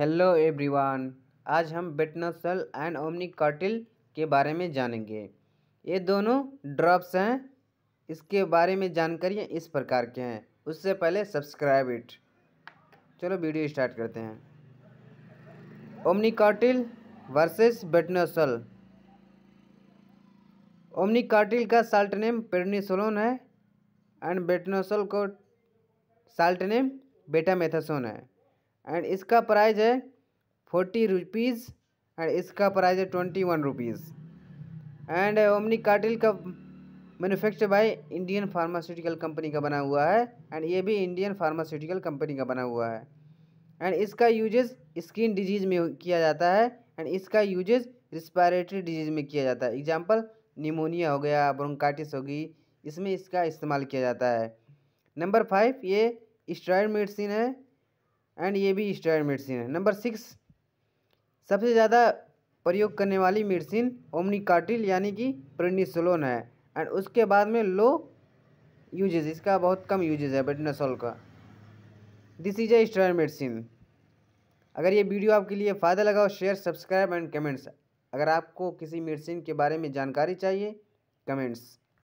hello everyone आज हम बेटनोसेल and ओमनिकॉटिल के बारे में जानेंगे ये दोनों ड्रॉप्स हैं इसके बारे में जानकारियाँ इस प्रकार के हैं उससे पहले सब्सक्राइब इट चलो वीडियो स्टार्ट करते हैं ओमनिकॉटिल वर्सेस बेटनोसेल ओमनिकॉटिल का साल्ट नेम पेडनीसोलोन है एंड बेटनोसल को साल्ट नेम बेटा मेथासोन है एंड इसका प्राइज़ है फोर्टी रुपीज़ एंड इसका प्राइज़ है twenty one rupees and Omnacortil का manufacture by Indian pharmaceutical company का बना हुआ है एंड ये भी इंडियन फार्मास्यूटिकल कंपनी का बना हुआ है एंड इसका यूजेस स्किन डिजीज़ में किया जाता है एंड इसका यूजेस रिस्पायरेटरी डिजीज़ में किया जाता है एग्जाम्पल निमोनिया हो गया ब्रोंकाइटिस होगी इसमें इसका इस्तेमाल किया जाता है नंबर फाइव ये स्ट्राइड मेडिसिन है एंड ये भी स्टेरॉयड मेडिसिन है नंबर सिक्स सबसे ज़्यादा प्रयोग करने वाली मेडिसिन ओमनिकाटिल यानी कि प्रेडनिसोलोन है एंड उसके बाद में लो यूजेज इसका बहुत कम यूजेज है बेटनासोल का दिस इज ए मेडिसिन अगर ये वीडियो आपके लिए फ़ायदा लगा हो शेयर सब्सक्राइब एंड कमेंट्स अगर आपको किसी मेडिसिन के बारे में जानकारी चाहिए कमेंट्स